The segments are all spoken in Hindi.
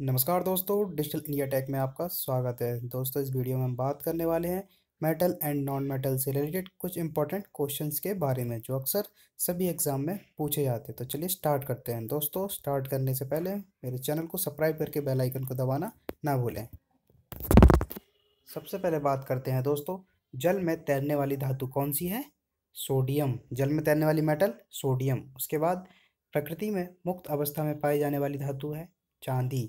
नमस्कार दोस्तों डिजिटल इंडिया टेक में आपका स्वागत है दोस्तों इस वीडियो में हम बात करने वाले हैं मेटल एंड नॉन मेटल से रिलेटेड कुछ इंपॉर्टेंट क्वेश्चंस के बारे में जो अक्सर सभी एग्ज़ाम में पूछे जाते हैं तो चलिए स्टार्ट करते हैं दोस्तों स्टार्ट करने से पहले मेरे चैनल को सब्सक्राइब करके बेलाइकन को दबाना ना भूलें सबसे पहले बात करते हैं दोस्तों जल में तैरने वाली धातु कौन सी है सोडियम जल में तैरने वाली मेटल सोडियम उसके बाद प्रकृति में मुक्त अवस्था में पाई जाने वाली धातु है चांदी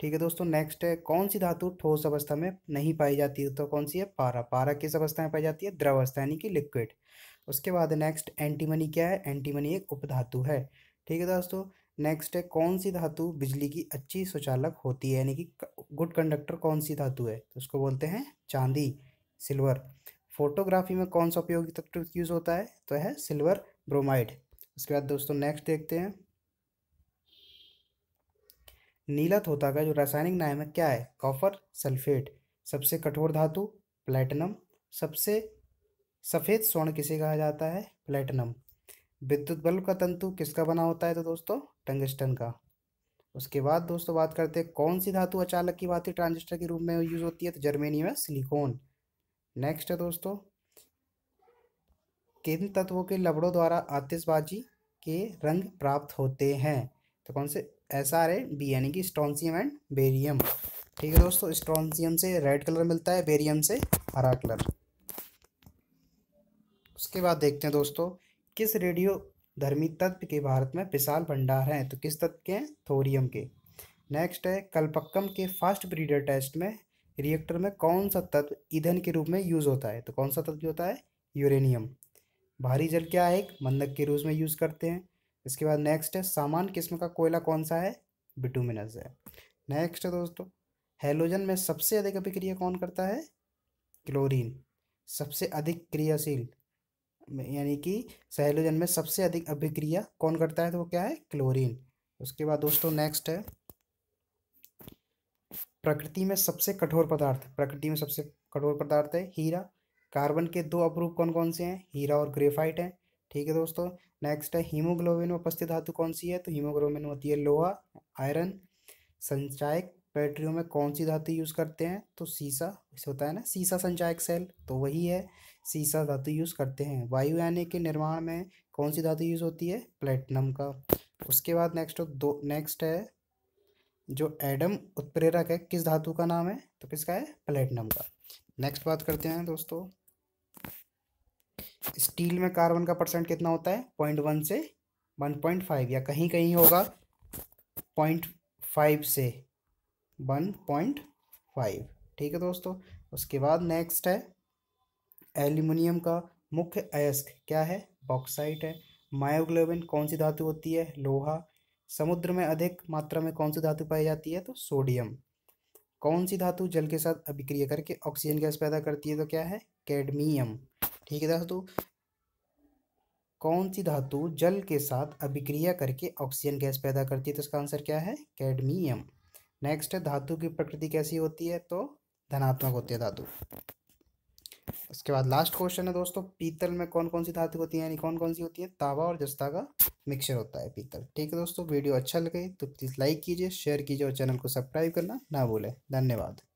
ठीक है दोस्तों नेक्स्ट है कौन सी धातु ठोस अवस्था में नहीं पाई जाती है तो कौन सी है पारा पारा किस अवस्था में पाई जाती है द्रव अवस्था यानी कि लिक्विड उसके बाद नेक्स्ट एंटीमनी क्या है एंटीमनी एक उपधातु है ठीक है दोस्तों नेक्स्ट है कौन सी धातु बिजली की अच्छी सुचालक होती है यानी कि गुड कंडक्टर कौन सी धातु है तो उसको बोलते हैं चांदी सिल्वर फोटोग्राफी में कौन सा उपयोगी तत्व यूज़ होता है तो है सिल्वर ब्रोमाइड उसके बाद दोस्तों नेक्स्ट देखते हैं नीला थोता का जो रासायनिक नाम है क्या है कॉफर सल्फेट सबसे कठोर धातु प्लेटिनम सबसे सफ़ेद स्वर्ण किसे कहा जाता है प्लेटिनम विद्युत बल्ब का तंतु किसका बना होता है तो दोस्तों टंगस्टन का उसके बाद दोस्तों बात करते हैं कौन सी धातु अचालक की बात है ट्रांजिस्टर के रूप में यूज़ होती है तो जर्मेनियम है सिलिकॉन नेक्स्ट है दोस्तों किन तत्वों के लबड़ों द्वारा आतिशबाजी के रंग प्राप्त होते हैं तो कौन से एस आर ए बी यानी कि स्ट्रॉन्सियम एंड बेरियम ठीक है दोस्तों स्ट्रॉन्सियम से रेड कलर मिलता है बेरियम से हरा कलर उसके बाद देखते हैं दोस्तों किस रेडियो धर्मी तत्व के भारत में विशाल भंडार हैं तो किस तत्व के हैं थोरियम के नेक्स्ट है कलपक्कम के फास्ट ब्रीडर टेस्ट में रिएक्टर में कौन सा तत्व ईंधन के रूप में यूज़ होता है तो कौन सा तत्व होता है यूरेनियम भारी जल क्या है एक मंदक के रूप में यूज़ करते हैं इसके बाद नेक्स्ट है सामान्य किस्म का कोयला कौन सा है बिटूमिनस है नेक्स्ट है दोस्तों हेलोजन में सबसे अधिक अभिक्रिया कौन करता है क्लोरीन सबसे अधिक क्रियाशील यानी कि हेलोजन में सबसे अधिक अभिक्रिया कौन करता है तो वो क्या है क्लोरीन उसके बाद दोस्तों नेक्स्ट है प्रकृति में सबसे कठोर पदार्थ प्रकृति में सबसे कठोर पदार्थ है हीरा कार्बन के दो अपरूप कौन कौन से हैं हीरा और ग्रेफाइट हैं ठीक है दोस्तों नेक्स्ट है हीमोग्लोबिन में उपस्थित धातु कौन सी है तो हीमोग्लोबिन होती है लोहा आयरन संचायक बैटरियों में कौन सी धातु यूज़ करते हैं तो सीसा होता है ना सीसा संचायक सेल तो वही है सीसा धातु यूज़ करते हैं वायु यानी के निर्माण में कौन सी धातु यूज़ होती है प्लेटिनम का उसके बाद नेक्स्ट दो नेक्स्ट है जो एडम उत्प्रेरक है किस धातु का नाम है तो किसका है प्लेटिनम का नेक्स्ट बात करते हैं दोस्तों स्टील में कार्बन का परसेंट कितना होता है पॉइंट वन से वन पॉइंट फाइव या कहीं कहीं होगा पॉइंट फाइव से वन पॉइंट फाइव ठीक है दोस्तों उसके बाद नेक्स्ट है एल्यूमिनियम का मुख्य अयस्क क्या है बॉक्साइट है मायोग्लोबिन कौन सी धातु होती है लोहा समुद्र में अधिक मात्रा में कौन सी धातु पाई जाती है तो सोडियम कौन सी धातु जल के साथ अभिक्रिया करके ऑक्सीजन गैस पैदा करती है तो क्या है कैडमियम ठीक है दोस्तों कौन सी धातु जल के साथ अभिक्रिया करके ऑक्सीजन गैस पैदा करती है तो इसका आंसर क्या है कैडमियम नेक्स्ट धातु की प्रकृति कैसी होती है तो धनात्मक होती है धातु उसके बाद लास्ट क्वेश्चन है दोस्तों पीतल में कौन कौन सी धातु होती है यानी कौन कौन सी होती है तावा और जस्ता का मिक्सर होता है पीतल ठीक है दोस्तों वीडियो अच्छा लगे तो प्लीज़ लाइक कीजिए शेयर कीजिए और चैनल को सब्सक्राइब करना ना भूलें धन्यवाद